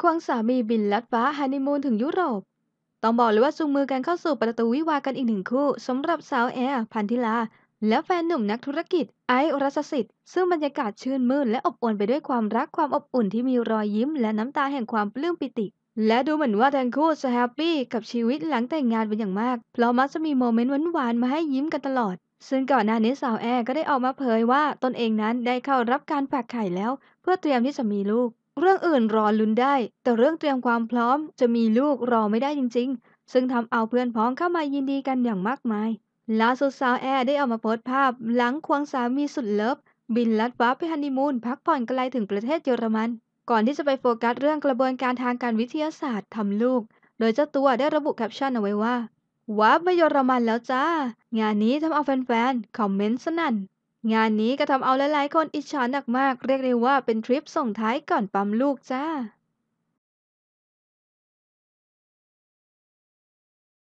ควงสามีบินลัดฟ้าฮันนีมูนถึงยุโรป ต้องบอกเลยว่าจูงมือกันเข้าสู่ประตูวิวากันอีกหนึ่งคู่สำหรับสาวแอร์พันธิลา และแฟนหนุ่มนักธุรกิจ ไอรัสสิทธิ์ซึ่งบรรยากาศชื่นมื่นและอบอวลไปด้วยความรักความอบอุ่นที่มีรอยยิ้มและน้ำตาแห่งความปลื้มปิติ และดูเหมือนว่าทั้งคู่จะแฮปปี้กับชีวิตหลังแต่งงานเป็นอย่างมาก เพราะมักจะมีโมเมนต์หวานๆมาให้ยิ้มกันตลอด ซึ่งก่อนหน้านี้สาวแอร์ก็ได้ออกมาเผยว่าตนเองนั้นได้เข้ารับการฝากไข่แล้ว เพื่อเตรียมที่จะมีลูกเรื่องอื่นรอลุ้นได้ แต่เรื่องเตรียมความพร้อม จะมีลูกรอไม่ได้จริงๆ ซึ่งทำเอาเพื่อนพ้องเข้ามายินดีกันอย่างมากมายล่าสุดสาวแอร์ได้ออามาโพสต์ภาพ หลังควงสามีสุดเลิฟบินลัดฟ้าไปฮันนีมูน พักผ่อนไกลถึงประเทศเยอรมัน ก่อนที่จะไปโฟกัสเรื่องกระบวนการทางการวิทยาศาสตร์ทำลูก โดยเจ้าตัวได้ระบุแคปชั่นเอาไว้ว่าว้าไปเยอรมันแล้วจ้า งานนี้ทำเอาแฟนๆคอมเมนต์สนั่นงานนี้ก็ทำเอาหลายๆ คนอิจฉาหนักมาก เรียกได้ว่าเป็นทริปส่งท้ายก่อนปั๊มลูกจ้า